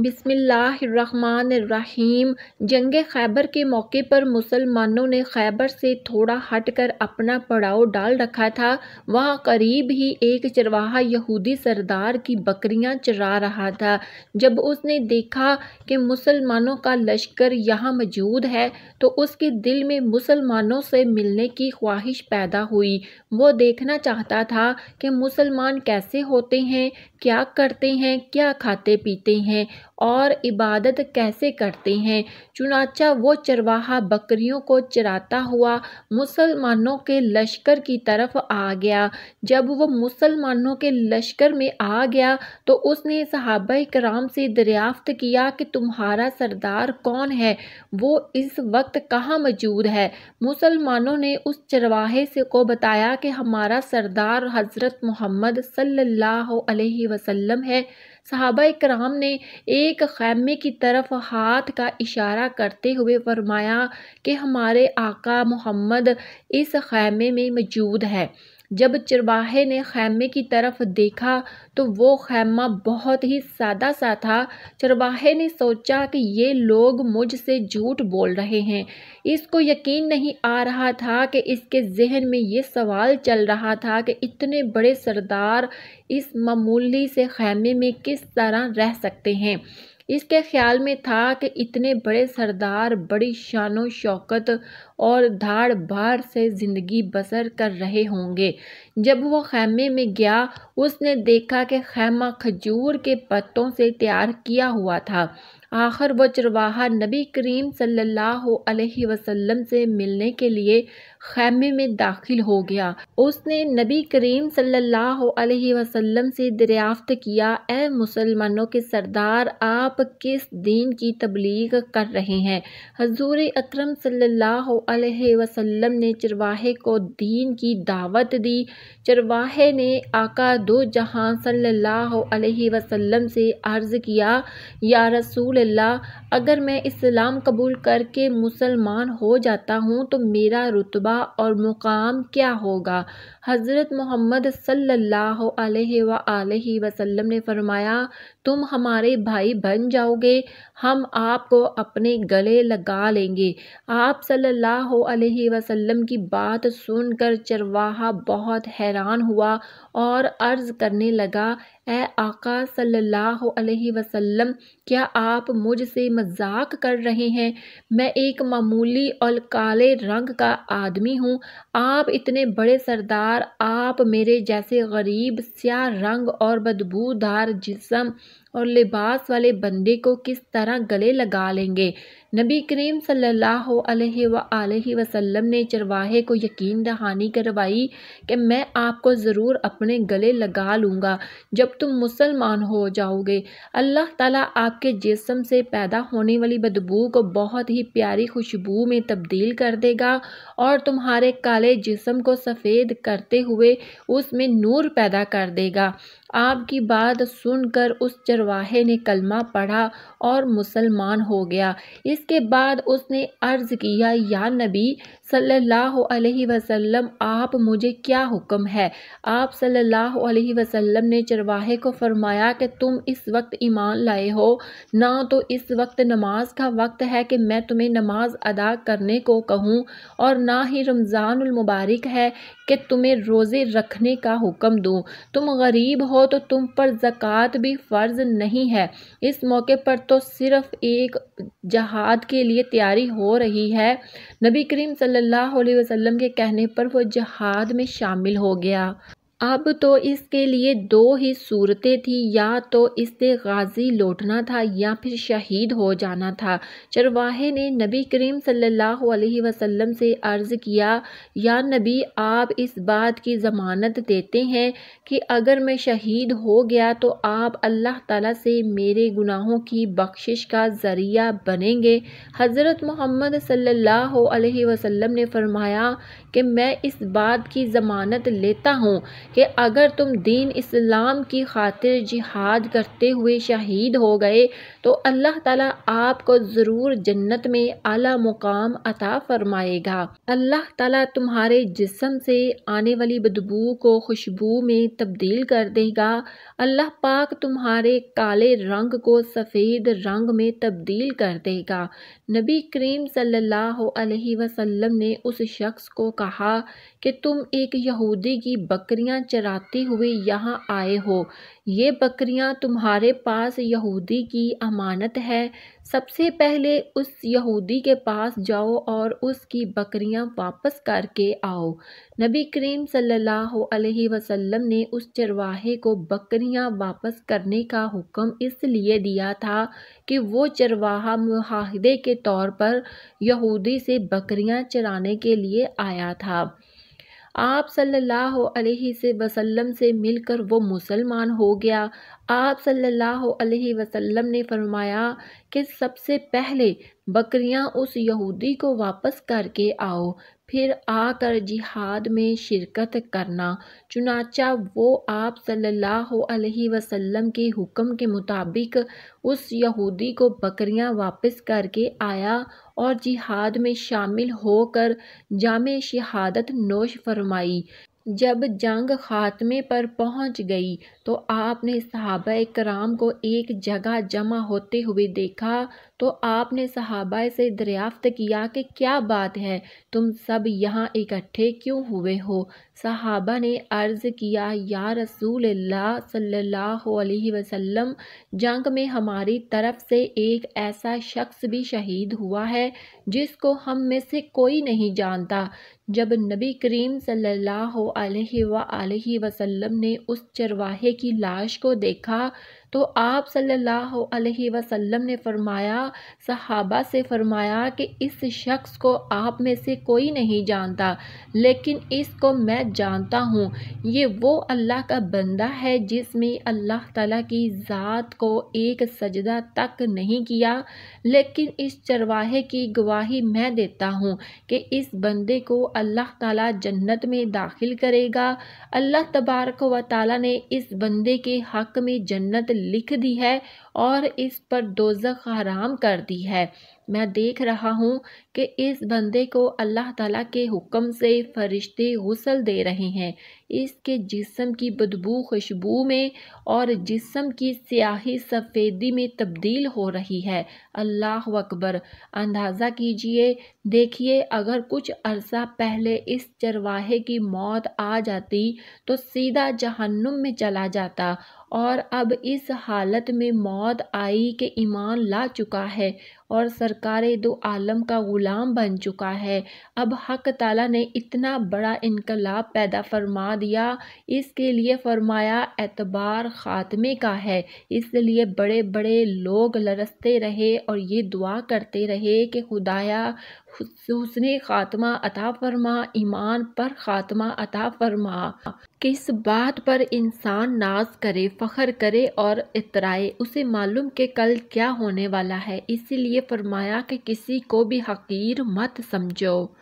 बिसमीम जंग खैबर के मौके पर मुसलमानों ने खैबर से थोड़ा हटकर अपना पड़ाव डाल रखा था वहाँ करीब ही एक चरवाहा यहूदी सरदार की बकरियाँ चरा रहा था जब उसने देखा कि मुसलमानों का लश्कर यहाँ मौजूद है तो उसके दिल में मुसलमानों से मिलने की ख्वाहिश पैदा हुई वो देखना चाहता था कि मुसलमान कैसे होते हैं क्या करते हैं क्या खाते पीते हैं और इबादत कैसे करते हैं चुनाचा वो चरवाहा बकरियों को चराता हुआ मुसलमानों के लश्कर की तरफ आ गया जब वो मुसलमानों के लश्कर में आ गया तो उसने सहाब कराम से दरियाफ्त किया कि तुम्हारा सरदार कौन है वो इस वक्त कहाँ मौजूद है मुसलमानों ने उस चरवाहे से को बताया कि हमारा सरदार हज़रत मोहम्मद सल्लल्लाहु अलैहि वसल्लम है सहाबा कराम ने एक खैमे की तरफ हाथ का इशारा करते हुए फरमाया कि हमारे आका मोहम्मद इस खैमे में मौजूद है जब चरवाहे ने खैमे की तरफ देखा तो वो खैमा बहुत ही सादा सा था चरवाहे ने सोचा कि ये लोग मुझसे झूठ बोल रहे हैं इसको यकीन नहीं आ रहा था कि इसके जहन में ये सवाल चल रहा था कि इतने बड़े सरदार इस मामूली से खैमे में किस तरह रह सकते हैं इसके ख्याल में था कि इतने बड़े सरदार बड़ी शान शौकत और धाड़ भाड़ से ज़िंदगी बसर कर रहे होंगे जब वो खैमे में गया उसने देखा कि खैमा खजूर के पत्तों से तैयार किया हुआ था आखिर व चरवाहा नबी करीम सल्लल्लाहु अलैहि वसल्लम से मिलने के लिए खैमे में दाखिल हो गया उसने नबी करीम सल्लल्लाहु अलैहि वसल्लम से दरियाफ्त किया ए मुसलमानों के सरदार आप किस दीन की तबलीग कर रहे हैं हजूर अक्रम सल्लल्लाहु अलैहि वसल्लम ने चरवाहे को दीन की दावत दी चरवाहे ने आका दो जहां सल्लल्लाहु अलैहि वसल्लम से अर्ज़ किया या रसूल अलहमदिल्ला अगर मैं इस्लाम कबूल करके मुसलमान हो जाता हूँ तो मेरा रुतबा और मुकाम क्या होगा हज़रत मोहम्मद सल्लल्लाहु अलैहि वसल्लम ने फरमाया तुम हमारे भाई बन जाओगे हम आपको अपने गले लगा लेंगे आप सल्लल्लाहु अलैहि वसल्लम की बात सुनकर चरवाहा बहुत हैरान हुआ और अर्ज़ करने लगा ए आका सल्लल्लाहु अलैहि वसल्लम क्या आप मुझसे मजाक कर रहे हैं मैं एक मामूली और काले रंग का आदमी हूँ आप इतने बड़े सरदार आप मेरे जैसे गरीब स्या रंग और बदबूदार जिसम और लिबास वाले बंदे को किस तरह गले लगा लेंगे नबी करीम सल्लल्लाहु अलैहि सल्ला वसल्लम ने चरवाहे को यकीन दहानी करवाई कि मैं आपको ज़रूर अपने गले लगा लूँगा जब तुम मुसलमान हो जाओगे अल्लाह ताला आपके जिसम से पैदा होने वाली बदबू को बहुत ही प्यारी खुशबू में तब्दील कर देगा और तुम्हारे काले जिसम को सफ़ेद करते हुए उसमें नूर पैदा कर देगा आपकी बात सुनकर उस चरवाहे ने कलमा पढ़ा और मुसलमान हो गया इस इसके बाद उसने अर्ज़ किया या नबी सल्लल्लाहु अलैहि वसल्लम आप मुझे क्या हुक्म है आप सल्लल्लाहु अलैहि वसल्लम ने चरवाहे को फरमाया कि तुम इस वक्त ईमान लाए हो ना तो इस वक्त नमाज का वक्त है कि मैं तुम्हें नमाज अदा करने को कहूँ और ना ही रमज़ानमबारक है कि तुम्हें रोज़े रखने का हुक्म दूँ तुम गरीब हो तो तुम पर ज़क़़त भी फ़र्ज नहीं है इस मौके पर तो सिर्फ़ एक जहाद के लिए तैयारी हो रही है नबी करीम सल्ला सल्लल्लाहु अलैहि वसल्लम के कहने पर वो जहाद में शामिल हो गया अब तो इसके लिए दो ही सूरतें थी या तो इससे गाजी लौटना था या फिर शहीद हो जाना था चरवाहे ने नबी करीम सल्लल्लाहु अलैहि वसल्लम से अर्ज़ किया या नबी आप इस बात की ज़मानत देते हैं कि अगर मैं शहीद हो गया तो आप अल्लाह ताला से मेरे गुनाहों की बख्शिश का ज़रिया बनेंगे हज़रत मोहम्मद सल्लल्लाहु अलैहि वसल्लम ने फरमाया कि मैं इस बात की ज़मानत लेता हूँ कि अगर तुम दीन इस्लाम की खातिर जिहाद करते हुए शहीद हो गए तो अल्लाह ताला आपको ज़रूर जन्नत में आला मुकाम अता फरमाएगा अल्लाह ताला तुम्हारे जिसम से आने वाली बदबू को खुशबू में तब्दील कर देगा अल्लाह पाक तुम्हारे काले रंग को सफ़ेद रंग में तब्दील कर देगा नबी करीम सल्लल्लाहु अलैहि वसल्लम ने उस शख्स को कहा कि तुम एक यहूदी की बकरियां चराते हुए यहाँ आए हो ये बकरियां तुम्हारे पास यहूदी की अमानत है सबसे पहले उस यहूदी के पास जाओ और उसकी बकरियाँ वापस करके आओ नबी करीम सल्लल्लाहु अलैहि वसल्लम ने उस चरवाहे को बकरियाँ वापस करने का हुक्म इसलिए दिया था कि वो चरवाहा मुहाहदे के तौर पर यहूदी से बकरियाँ चराने के लिए आया था आप सल्लल्लाहु अलैहि वसल्लम से मिलकर वो मुसलमान हो गया आप सल्लल्लाहु अलैहि वसल्लम ने फरमाया कि सबसे पहले बकरियां उस यहूदी को वापस करके आओ फिर आकर जिहाद में शिरकत करना चुनाचा वो आप सल्लल्लाहु अलैहि वसल्लम के हुक्म के मुताबिक उस यहूदी को बकरियां वापस करके आया और जिहाद में शामिल होकर जाम शहादत नोश फरमाई जब जंग खात्मे पर पहुंच गई तो आपने सहाबा कराम को एक जगह जमा होते हुए देखा तो आपने सहाबा से दरियाफ्त किया कि क्या बात है तुम सब यहाँ इकट्ठे क्यों हुए हो सहाबा ने अर्ज़ किया या रसूल सल्लल्लाहु वसल्लम जंग में हमारी तरफ से एक ऐसा शख्स भी शहीद हुआ है जिसको हम में से कोई नहीं जानता जब नबी करीम सल्लल्लाहु अलैहि वसल्लम ने उस चरवाहे की लाश को देखा तो आप सल्लल्लाहु अलैहि वसल्लम ने फरमाया सहाबा से फरमाया कि इस शख्स को आप में से कोई नहीं जानता लेकिन इसको मैं जानता हूँ ये वो अल्लाह का बंदा है जिसमें अल्लाह ताला की ज़ात को एक सजदा तक नहीं किया लेकिन इस चरवाहे की गवाही मैं देता हूँ कि इस बंदे को अल्लाह ताला जन्नत में दाखिल करेगा अल्लाह तबारक व ताली ने इस बंदे के हक में जन्नत लिख दी है और इस पर दोजख हराम कर दी है मैं देख रहा हूँ कि इस बंदे को अल्लाह ताला के हुक्म से फरिश्ते गसल दे रहे हैं इसके जिस्म की बदबू खुशबू में और जिस्म की स्याही सफ़ेदी में तब्दील हो रही है अल्लाह अकबर अंदाज़ा कीजिए देखिए अगर कुछ अरसा पहले इस चरवाहे की मौत आ जाती तो सीधा जहन्नुम में चला जाता और अब इस हालत में मौत आई कि ईमान ला चुका है और सरकार दो आलम का ग़ुलाम बन चुका है अब हक ताला ने इतना बड़ा इनकलाब पैदा फरमा दिया इसके लिए फरमाया एतबार ख़ात्मे का है इसलिए बड़े बड़े लोग लरसते रहे और ये दुआ करते रहे कि खुदाया हुसन खात्मा अता फरमा ईमान पर खात्मा अता फरमा किस बात पर इंसान नाज करे फ़ख्र करे और इतराए उसे मालूम के कल क्या होने वाला है इसीलिए फरमाया कि किसी को भी हकीर मत समझो